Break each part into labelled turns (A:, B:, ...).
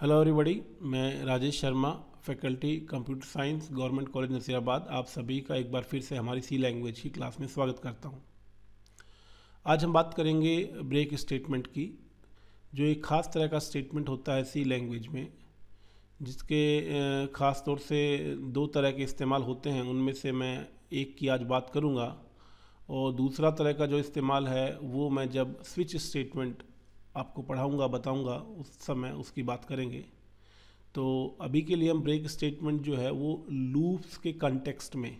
A: hello everybody मैं Rajesh Sharma faculty computer science government college Nasirabad आप सभी का एक बार फिर से हमारी सी लैंग्वेज की क्लास में स्वागत करता हूं आज हम बात करेंगे ब्रेक स्टेटमेंट की जो एक ख़ास तरह का स्टेटमेंट होता है सी लैंग्वेज में जिसके ख़ास तौर से दो तरह के इस्तेमाल होते हैं उनमें से मैं एक की आज बात करूँगा और दूसरा तरह का जो इस्तेमाल है वो मैं जब स्विच स्टेटमेंट आपको पढ़ाऊँगा बताऊँगा उस समय उसकी बात करेंगे तो अभी के लिए हम ब्रेक स्टेटमेंट जो है वो लूप्स के कंटेक्स्ट में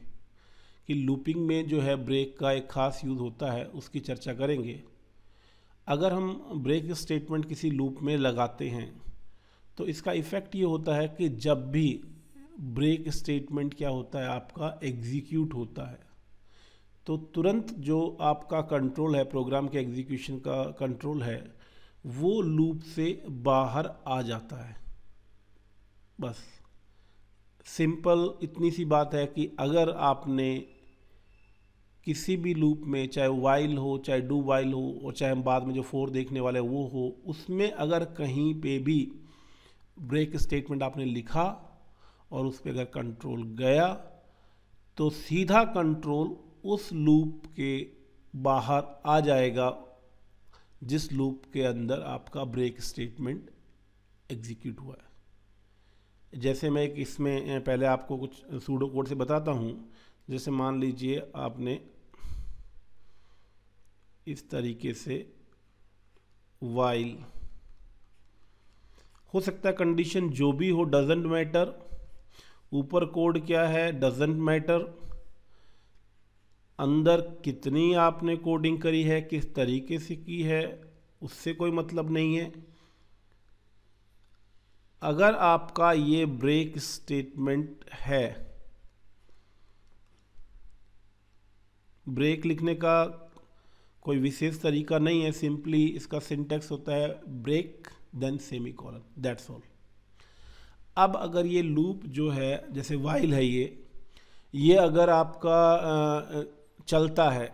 A: कि लूपिंग में जो है ब्रेक का एक ख़ास यूज़ होता है उसकी चर्चा करेंगे अगर हम ब्रेक स्टेटमेंट किसी लूप में लगाते हैं तो इसका इफ़ेक्ट ये होता है कि जब भी ब्रेक स्टेटमेंट क्या होता है आपका एग्जीक्यूट होता है तो तुरंत जो आपका कंट्रोल है प्रोग्राम के एग्जीक्यूशन का कंट्रोल है वो लूप से बाहर आ जाता है बस सिंपल इतनी सी बात है कि अगर आपने किसी भी लूप में चाहे वाइल हो चाहे डू वाइल हो और चाहे हम बाद में जो फोर देखने वाले वो हो उसमें अगर कहीं पे भी ब्रेक स्टेटमेंट आपने लिखा और उस पर अगर कंट्रोल गया तो सीधा कंट्रोल उस लूप के बाहर आ जाएगा जिस लूप के अंदर आपका ब्रेक स्टेटमेंट एग्जीक्यूट हुआ है जैसे मैं एक इसमें पहले आपको कुछ सूडो कोड से बताता हूँ जैसे मान लीजिए आपने इस तरीके से वाइल हो सकता है कंडीशन जो भी हो डजेंट मैटर ऊपर कोड क्या है डजेंट मैटर अंदर कितनी आपने कोडिंग करी है किस तरीके से की है उससे कोई मतलब नहीं है अगर आपका ये ब्रेक स्टेटमेंट है ब्रेक लिखने का कोई विशेष तरीका नहीं है सिंपली इसका सिंटेक्स होता है break then semicolon that's all अब अगर ये लूप जो है जैसे वाइल है ये ये अगर आपका चलता है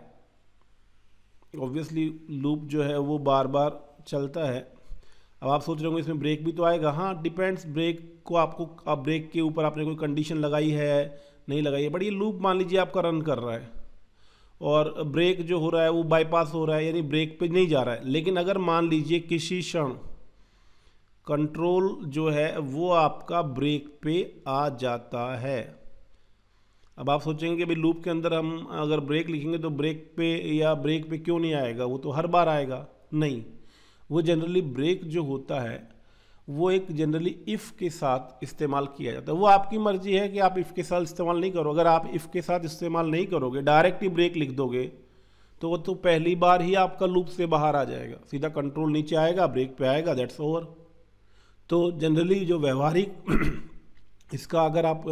A: ऑब्वियसली लूप जो है वो बार बार चलता है अब आप सोच रहे होंगे इसमें ब्रेक भी तो आएगा हाँ डिपेंड्स ब्रेक को आपको आप ब्रेक के ऊपर आपने कोई कंडीशन लगाई है नहीं लगाई है बट ये लूप मान लीजिए आपका रन कर रहा है और ब्रेक जो हो रहा है वो बाईपास हो रहा है यानी ब्रेक पे नहीं जा रहा है लेकिन अगर मान लीजिए किसी क्षण कंट्रोल जो है वो आपका ब्रेक पे आ जाता है अब आप सोचेंगे कि भाई लूप के अंदर हम अगर ब्रेक लिखेंगे तो ब्रेक पे या ब्रेक पे क्यों नहीं आएगा वो तो हर बार आएगा नहीं वो जनरली ब्रेक जो होता है वो एक जनरली इफ़ के साथ इस्तेमाल किया जाता है वो आपकी मर्ज़ी है कि आप इफ़ के साथ इस्तेमाल नहीं करो अगर आप इफ़ के साथ इस्तेमाल नहीं करोगे डायरेक्ट ही ब्रेक लिख दोगे तो वो तो पहली बार ही आपका लूप से बाहर आ जाएगा सीधा कंट्रोल नीचे आएगा ब्रेक पे आएगा दैट्स ओवर तो जनरली जो व्यवहारिक इसका अगर आप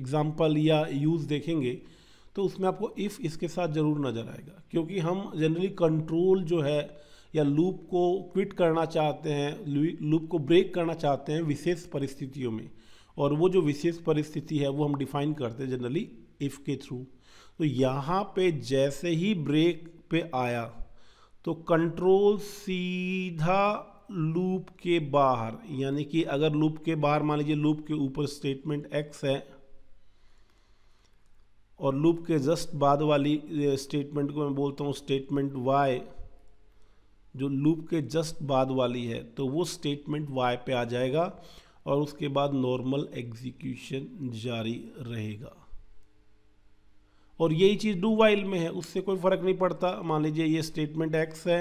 A: एग्ज़ाम्पल या यूज़ देखेंगे तो उसमें आपको इफ़ इसके साथ ज़रूर नज़र आएगा क्योंकि हम जनरली कंट्रोल जो है या लूप को क्विट करना चाहते हैं लूप को ब्रेक करना चाहते हैं विशेष परिस्थितियों में और वो जो विशेष परिस्थिति है वो हम डिफाइन करते हैं जनरली इफ़ के थ्रू तो यहाँ पे जैसे ही ब्रेक पे आया तो कंट्रोल सीधा लूप के बाहर यानी कि अगर लूप के बाहर मान लीजिए लूप के ऊपर स्टेटमेंट एक्स है और लूप के जस्ट बाद वाली स्टेटमेंट को मैं बोलता हूँ स्टेटमेंट वाई जो लूप के जस्ट बाद वाली है तो वो स्टेटमेंट वाई पे आ जाएगा और उसके बाद नॉर्मल एग्जीक्यूशन जारी रहेगा और यही चीज़ डू वाइल में है उससे कोई फ़र्क नहीं पड़ता मान लीजिए ये स्टेटमेंट एक्स है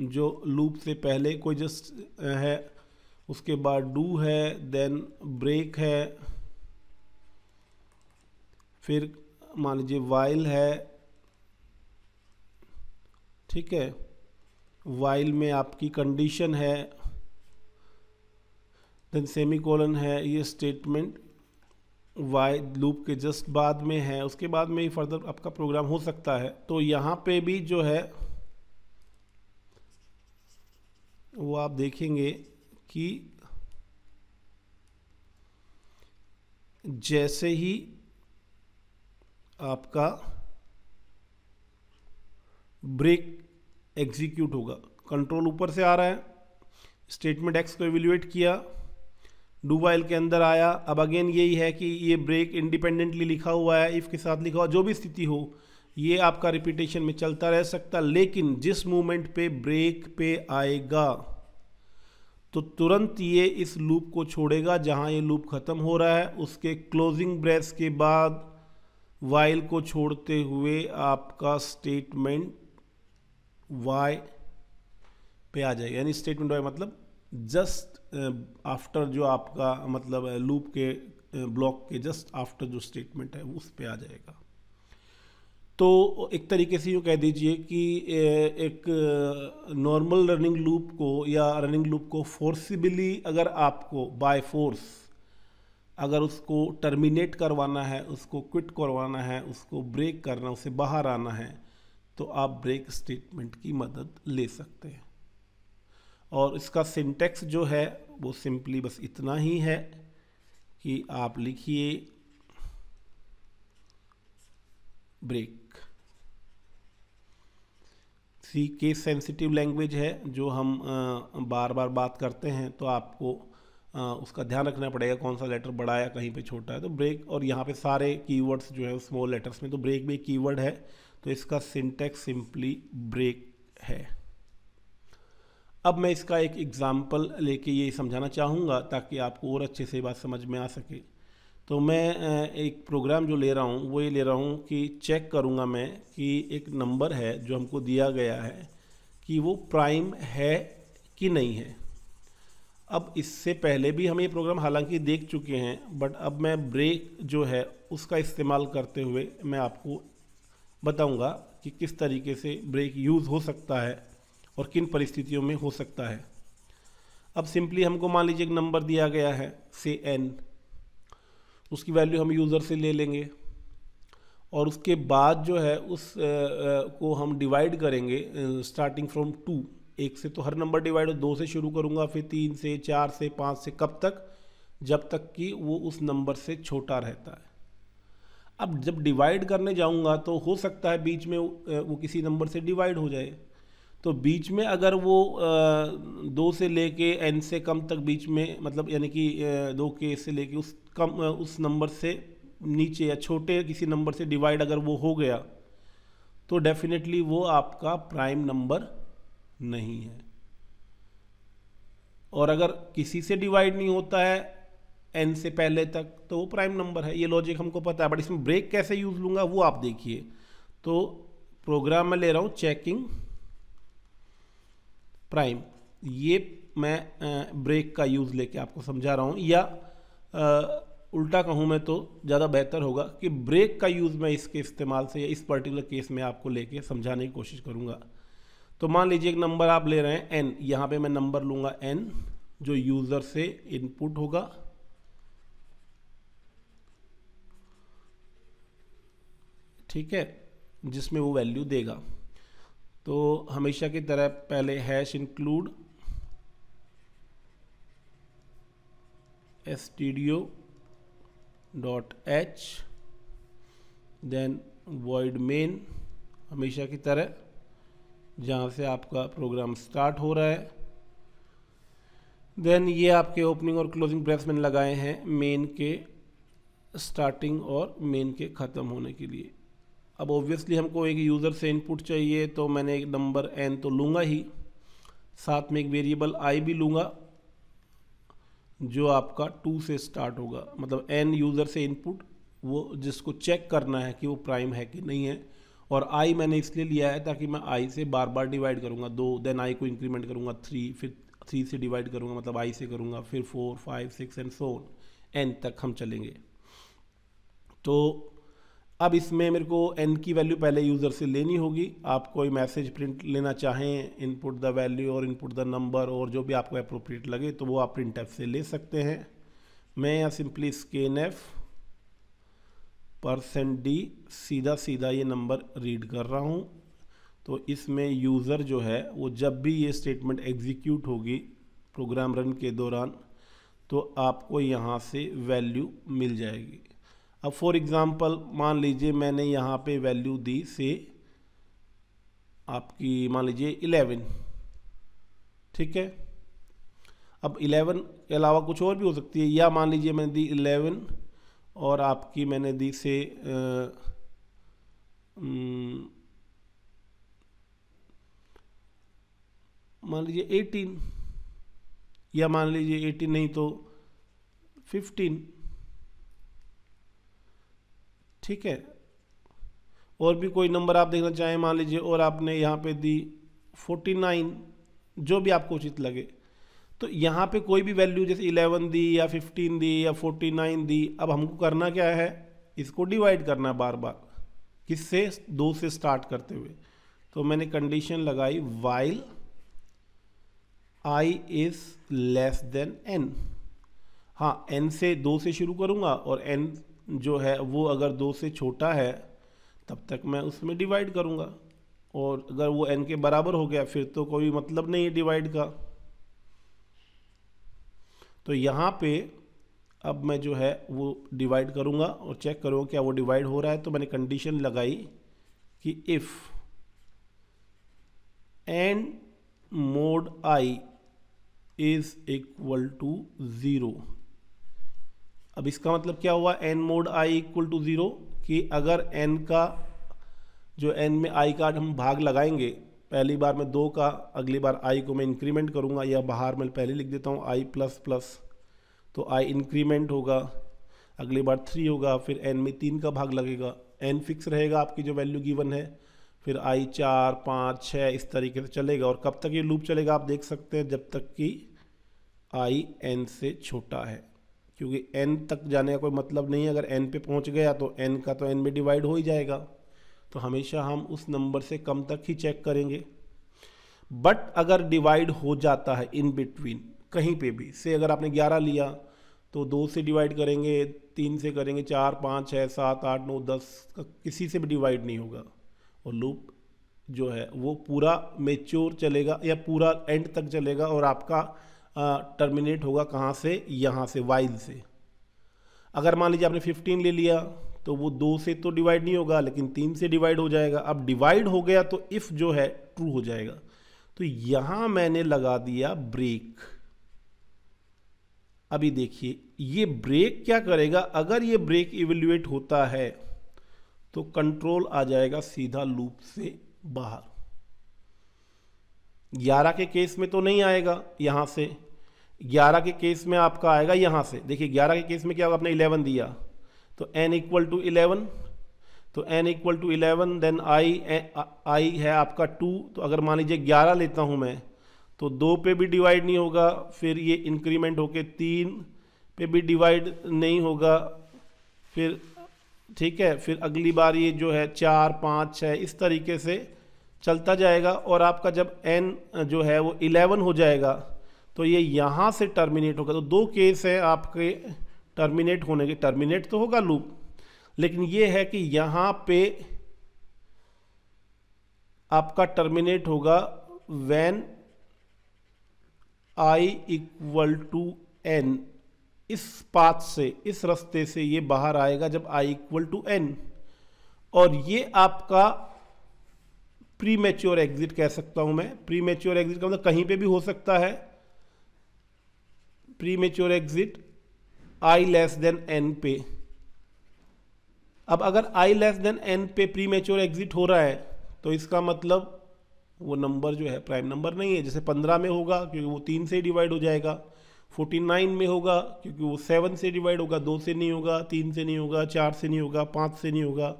A: जो लूप से पहले कोई जस्ट है उसके बाद डू है देन ब्रेक है फिर मान लीजिए वाइल है ठीक है वाइल में आपकी कंडीशन है देन सेमीकोलन है ये स्टेटमेंट वाई लूप के जस्ट बाद में है उसके बाद में ही फर्दर आपका प्रोग्राम हो सकता है तो यहाँ पे भी जो है वो आप देखेंगे कि जैसे ही आपका ब्रेक एग्जीक्यूट होगा कंट्रोल ऊपर से आ रहा है स्टेटमेंट एक्स को एवेल्युएट किया डू वाइल के अंदर आया अब अगेन यही है कि ये ब्रेक इंडिपेंडेंटली लिखा हुआ है इफ़ के साथ लिखा हुआ जो भी स्थिति हो ये आपका रिपीटेशन में चलता रह सकता लेकिन जिस मोमेंट पे ब्रेक पे आएगा तो तुरंत ये इस लूप को छोड़ेगा जहाँ ये लूप ख़त्म हो रहा है उसके क्लोजिंग ब्रेस के बाद वाइल को छोड़ते हुए आपका स्टेटमेंट वाई पे आ जाएगा यानी स्टेटमेंट वाई मतलब जस्ट आफ्टर जो आपका मतलब लूप के ब्लॉक के जस्ट आफ्टर जो स्टेटमेंट है उस पे आ जाएगा तो एक तरीके से यूँ कह दीजिए कि एक नॉर्मल रनिंग लूप को या रनिंग लूप को फोर्सिबली अगर आपको बाय फोर्स अगर उसको टर्मिनेट करवाना है उसको क्विट करवाना है उसको ब्रेक करना उसे बाहर आना है तो आप ब्रेक स्टेटमेंट की मदद ले सकते हैं और इसका सिंटेक्स जो है वो सिंपली बस इतना ही है कि आप लिखिए ब्रेक सी के सेंसिटिव लैंग्वेज है जो हम बार बार बात करते हैं तो आपको उसका ध्यान रखना पड़ेगा कौन सा लेटर बड़ा है कहीं पे छोटा है तो ब्रेक और यहाँ पे सारे कीवर्ड्स जो है स्मॉल लेटर्स में तो ब्रेक भी एक कीवर्ड है तो इसका सिंटेक्स सिंपली ब्रेक है अब मैं इसका एक एग्ज़ाम्पल लेके ये समझाना चाहूँगा ताकि आपको और अच्छे से बात समझ में आ सके तो मैं एक प्रोग्राम जो ले रहा हूँ वो ये ले रहा हूँ कि चेक करूँगा मैं कि एक नंबर है जो हमको दिया गया है कि वो प्राइम है कि नहीं है अब इससे पहले भी हम ये प्रोग्राम हालांकि देख चुके हैं बट अब मैं ब्रेक जो है उसका इस्तेमाल करते हुए मैं आपको बताऊंगा कि किस तरीके से ब्रेक यूज़ हो सकता है और किन परिस्थितियों में हो सकता है अब सिंपली हमको मान लीजिए एक नंबर दिया गया है से एन उसकी वैल्यू हम यूज़र से ले लेंगे और उसके बाद जो है उस आ, आ, को हम डिवाइड करेंगे स्टार्टिंग फ्रॉम टू एक से तो हर नंबर डिवाइड हो दो से शुरू करूँगा फिर तीन से चार से पाँच से कब तक जब तक कि वो उस नंबर से छोटा रहता है अब जब डिवाइड करने जाऊँगा तो हो सकता है बीच में वो किसी नंबर से डिवाइड हो जाए तो बीच में अगर वो दो से लेके एन से कम तक बीच में मतलब यानी कि दो के से लेके उस कम उस नंबर से नीचे या छोटे किसी नंबर से डिवाइड अगर वो हो गया तो डेफिनेटली वो आपका प्राइम नंबर नहीं है और अगर किसी से डिवाइड नहीं होता है एन से पहले तक तो वो प्राइम नंबर है ये लॉजिक हमको पता है बट इसमें ब्रेक कैसे यूज़ लूँगा वो आप देखिए तो प्रोग्राम में ले रहा हूँ चेकिंग प्राइम ये मैं ब्रेक का यूज़ लेके आपको समझा रहा हूँ या आ, उल्टा कहूँ मैं तो ज़्यादा बेहतर होगा कि ब्रेक का यूज़ मैं इसके इस्तेमाल से या इस पर्टिकुलर केस में आपको लेके समझाने की कोशिश करूँगा तो मान लीजिए एक नंबर आप ले रहे हैं एन यहाँ पे मैं नंबर लूँगा एन जो यूज़र से इनपुट होगा ठीक है जिसमें वो वैल्यू देगा तो हमेशा की तरह पहले hash include O dot H then void main हमेशा की तरह जहाँ से आपका प्रोग्राम स्टार्ट हो रहा है देन ये आपके ओपनिंग और क्लोजिंग ब्रेस मैंने लगाए हैं मेन के स्टार्टिंग और मेन के ख़त्म होने के लिए अब ऑब्वियसली हमको एक यूज़र से इनपुट चाहिए तो मैंने एक नंबर एन तो लूँगा ही साथ में एक वेरिएबल आई भी लूँगा जो आपका टू से स्टार्ट होगा मतलब एन यूज़र से इनपुट वो जिसको चेक करना है कि वो प्राइम है कि नहीं है और आई मैंने इसलिए लिया है ताकि मैं आई से बार बार डिवाइड करूँगा दो देन आई को इंक्रीमेंट करूँगा थ्री फिर थ्री से डिवाइड करूँगा मतलब आई से करूँगा फिर four five six and so on N तक हम चलेंगे तो अब इसमें मेरे को n की वैल्यू पहले यूज़र से लेनी होगी आप कोई मैसेज प्रिंट लेना चाहें इनपुट द वैल्यू और इनपुट द नंबर और जो भी आपको अप्रोप्रिएट लगे तो वो आप प्रिंट से ले सकते हैं मैं यहाँ simply scanf percent D सीधा सीधा ये नंबर रीड कर रहा हूँ तो इसमें यूज़र जो है वो जब भी ये स्टेटमेंट एग्जीक्यूट होगी प्रोग्राम रन के दौरान तो आपको यहाँ से वैल्यू मिल जाएगी अब फॉर एग्ज़ाम्पल मान लीजिए मैंने यहाँ पे वैल्यू दी से आपकी मान लीजिए इलेवन ठीक है अब इलेवन के अलावा कुछ और भी हो सकती है या मान लीजिए मैंने दी इलेवन और आपकी मैंने दी से मान लीजिए एटीन या मान लीजिए एटीन नहीं तो फिफ्टीन ठीक है और भी कोई नंबर आप देखना चाहें मान लीजिए और आपने यहाँ पे दी 49 जो भी आपको उचित लगे तो यहाँ पे कोई भी वैल्यू जैसे 11 दी या 15 दी या 49 दी अब हमको करना क्या है इसको डिवाइड करना बार बार किससे दो से स्टार्ट करते हुए तो मैंने कंडीशन लगाई while I is less than N हाँ एन से दो से शुरू करूँगा और एन जो है वो अगर दो से छोटा है तब तक मैं उसमें डिवाइड करूँगा और अगर वो एन के बराबर हो गया फिर तो कोई मतलब नहीं है डिवाइड का तो यहाँ पे अब मैं जो है वो डिवाइड करूँगा और चेक करूँगा क्या वो डिवाइड हो रहा है तो मैंने कंडीशन लगाई कि if N mod I is equal to zero अब इसका मतलब क्या हुआ N mod I equal to zero कि अगर एन का जो एन में आई का हम भाग लगाएंगे पहली बार मैं दो का अगली बार आई को मैं इंक्रीमेंट करूँगा या बाहर मैं पहले लिख देता हूँ आई प्लस प्लस तो आई इंक्रीमेंट होगा अगली बार थ्री होगा फिर एन में तीन का भाग लगेगा एन फिक्स रहेगा आपकी जो वैल्यू गिवन है फिर आई चार पाँच छः इस तरीके से चलेगा और कब तक ये लूप चलेगा आप देख सकते हैं जब तक कि आई एन से छोटा है क्योंकि एन तक जाने का कोई मतलब नहीं है अगर एन पे पहुंच गया तो एन का तो एन में डिवाइड हो ही जाएगा तो हमेशा हम उस नंबर से कम तक ही चेक करेंगे बट अगर डिवाइड हो जाता है इन बिटवीन कहीं पे भी से अगर आपने ग्यारह लिया तो दो से डिवाइड करेंगे तीन से करेंगे चार पाँच छः सात आठ नौ दस का किसी से भी डिवाइड नहीं होगा और लूप जो है वो पूरा मेच्योर चलेगा या पूरा एंड तक चलेगा और आपका टर्मिनेट होगा कहाँ से यहाँ से वाइल से अगर मान लीजिए आपने 15 ले लिया तो वो दो से तो डिवाइड नहीं होगा लेकिन तीन से डिवाइड हो जाएगा अब डिवाइड हो गया तो इफ़ जो है ट्रू हो जाएगा तो यहां मैंने लगा दिया ब्रेक अभी देखिए ये ब्रेक क्या करेगा अगर ये ब्रेक इवेल्युएट होता है तो कंट्रोल आ जाएगा सीधा लूप से बाहर ग्यारह के केस में तो नहीं आएगा यहाँ से ग्यारह के केस में आपका आएगा यहाँ से देखिए ग्यारह के केस में क्या होगा आपने इलेवन दिया तो एन इक्वल टू इलेवन तो N equal to eleven then I I है आपका टू तो अगर मान लीजिए ग्यारह लेता हूँ मैं तो दो पे भी डिवाइड नहीं होगा फिर ये इंक्रीमेंट होके तीन पे भी डिवाइड नहीं होगा फिर ठीक है फिर अगली बार ये जो है चार पाँच छः इस तरीके से चलता जाएगा और आपका जब एन जो है वो इलेवन हो जाएगा तो ये यहाँ से टर्मिनेट होगा तो दो केस है आपके टर्मिनेट होने के टर्मिनेट तो होगा लूप लेकिन ये है कि यहाँ पे आपका टर्मिनेट होगा when I equal to N इस पाथ से इस रास्ते से ये बाहर आएगा जब आई इक्वल टू एन और ये आपका प्री मेच्योर एग्जिट कह सकता हूँ मैं प्री मेच्योर एग्जिट का मतलब कहीं पे भी हो सकता है premature exit I less than N पे अब अगर आई लेस देन एन पे प्री मेच्योर एग्जिट हो रहा है तो इसका मतलब वो नंबर जो है प्राइम नंबर नहीं है जैसे पंद्रह में होगा क्योंकि वो तीन से डिवाइड हो जाएगा फोर्टी नाइन में होगा क्योंकि वो सेवन से डिवाइड होगा दो से नहीं होगा तीन से नहीं होगा चार से नहीं होगा पाँच से नहीं होगा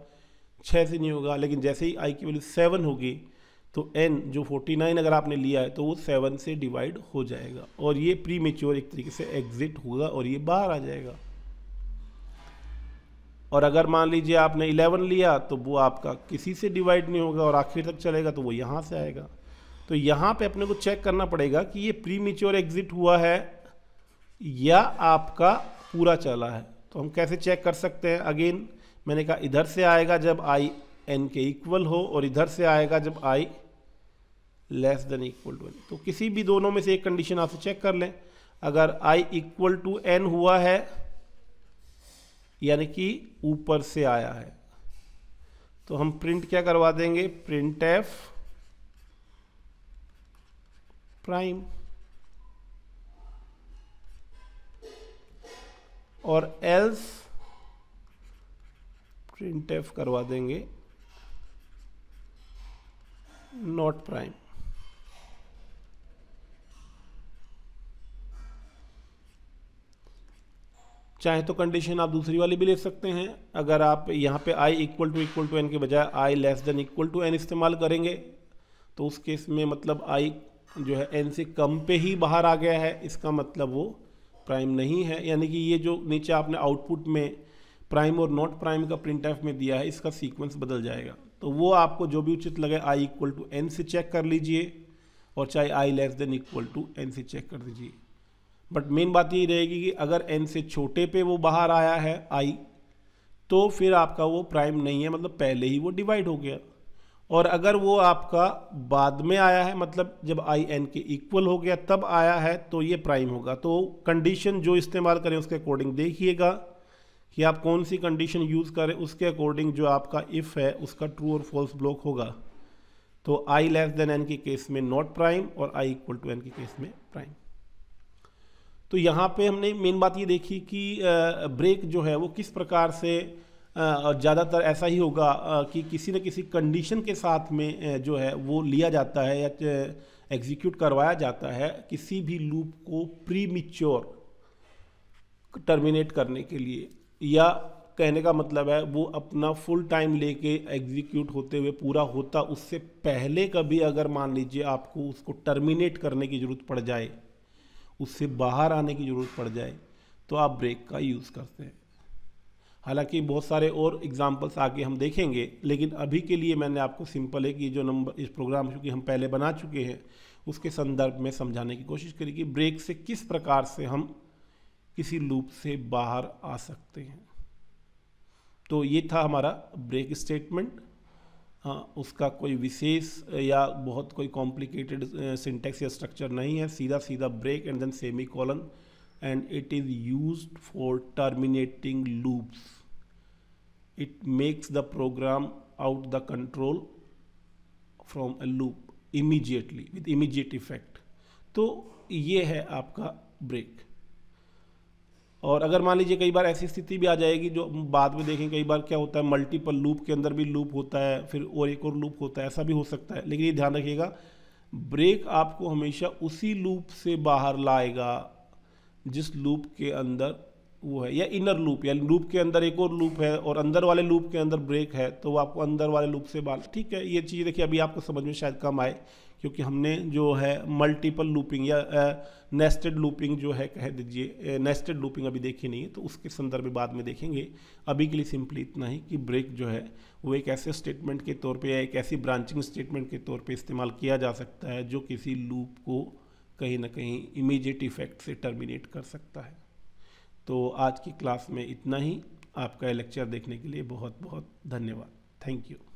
A: छः से नहीं होगा लेकिन जैसे ही आई की वैल्यू सेवन होगी तो एन जो फोर्टी नाइन अगर आपने लिया है तो वो सेवन से डिवाइड हो जाएगा और ये प्री मेच्योर एक तरीके से एग्जिट होगा और ये बाहर आ जाएगा और अगर मान लीजिए आपने इलेवन लिया तो वो आपका किसी से डिवाइड नहीं होगा और आखिर तक चलेगा तो वो यहाँ से आएगा तो यहाँ पर अपने को चेक करना पड़ेगा कि ये प्री मेच्योर एग्जिट हुआ है या आपका पूरा चला है तो हम कैसे चेक कर सकते हैं अगेन मैंने कहा इधर से आएगा जब आई एन के इक्वल हो और इधर से आएगा जब I less than equal to N तो किसी भी दोनों में से एक कंडीशन आपसे चेक कर लें अगर आई इक्वल टू एन हुआ है यानी कि ऊपर से आया है तो हम प्रिंट क्या करवा देंगे प्रिंट एफ प्राइम और एल्स प्रिंट एफ करवा देंगे नॉट प्राइम चाहे तो कंडीशन आप दूसरी वाली भी ले सकते हैं अगर आप यहाँ पे I equal to equal to N के बजाय I less than equal to N इस्तेमाल करेंगे तो उस केस में मतलब आई जो है एन से कम पे ही बाहर आ गया है इसका मतलब वो प्राइम नहीं है यानी कि ये जो नीचे आपने आउटपुट में प्राइम और नॉट प्राइम का प्रिंट एफ में दिया है इसका सीक्वेंस बदल जाएगा तो वो आपको जो भी उचित लगे आई इक्वल टू एन से चेक कर लीजिए और चाहे I less than equal to N से चेक कर दीजिए बट मेन बात ये रहेगी कि अगर एन से छोटे पे वो बाहर आया है आई तो फिर आपका वो प्राइम नहीं है मतलब पहले ही वो डिवाइड हो गया और अगर वो आपका बाद में आया है मतलब जब आई एन के इक्वल हो गया तब आया है तो ये प्राइम होगा तो कंडीशन जो इस्तेमाल करें उसके अकॉर्डिंग देखिएगा कि आप कौन सी कंडीशन यूज़ करें उसके अकॉर्डिंग जो आपका इफ़ है उसका ट्रू और फॉल्स ब्लॉक होगा तो आई लेस देन एन के केस में नॉट प्राइम और आई इक्वल टू एन के केस में प्राइम तो यहाँ पे हमने मेन बात ये देखी कि ब्रेक जो है वो किस प्रकार से ज़्यादातर ऐसा ही होगा कि किसी न किसी कंडीशन के साथ में जो है वो लिया जाता है या एग्जीक्यूट करवाया जाता है किसी भी लूप को प्री टर्मिनेट करने के लिए या कहने का मतलब है वो अपना फुल टाइम लेके एग्जीक्यूट होते हुए पूरा होता उससे पहले कभी अगर मान लीजिए आपको उसको टर्मिनेट करने की ज़रूरत पड़ जाए उससे बाहर आने की ज़रूरत पड़ जाए तो आप ब्रेक का यूज़ करते हैं हालांकि बहुत सारे और एग्जांपल्स आगे हम देखेंगे लेकिन अभी के लिए मैंने आपको सिंपल है कि जो नंबर इस प्रोग्राम चूँकि हम पहले बना चुके हैं उसके संदर्भ में समझाने की कोशिश करी कि ब्रेक से किस प्रकार से हम किसी लूप से बाहर आ सकते हैं तो ये था हमारा ब्रेक स्टेटमेंट हाँ उसका कोई विशेष या बहुत कोई कॉम्प्लिकेटेड सिंटेक्स या स्ट्रक्चर नहीं है सीधा सीधा break and then semicolon and it is use for terminating loops it makes the program out the control from a loop immediately with immediate effect तो ये है आपका ब्रेक और अगर मान लीजिए कई बार ऐसी स्थिति भी आ जाएगी जो बाद में देखें कई बार क्या होता है मल्टीपल लूप के अंदर भी लूप होता है फिर और एक और लूप होता है ऐसा भी हो सकता है लेकिन ये ध्यान रखिएगा ब्रेक आपको हमेशा उसी लूप से बाहर लाएगा जिस लूप के अंदर वो है या इनर लूप या लूप के अंदर एक और लूप है और अंदर वाले लूप के अंदर ब्रेक है तो वो आपको अंदर वाले लूप से बाहर ठीक है ये चीज़ देखिए अभी आपको समझ में शायद कम आए क्योंकि हमने जो है मल्टीपल लूपिंग या नेस्टेड लूपिंग जो है कह दीजिए नेस्टेड लूपिंग अभी देखी नहीं है तो उसके संदर्भ में बाद में देखेंगे अभी के लिए सिंपली इतना ही कि ब्रेक जो है वो एक ऐसे स्टेटमेंट के तौर पे या एक ऐसी ब्रांचिंग स्टेटमेंट के तौर पे इस्तेमाल किया जा सकता है जो किसी लूप को कहीं ना कहीं इमीजिएट इफेक्ट से टर्मिनेट कर सकता है तो आज की क्लास में इतना ही आपका लेक्चर देखने के लिए बहुत बहुत धन्यवाद थैंक यू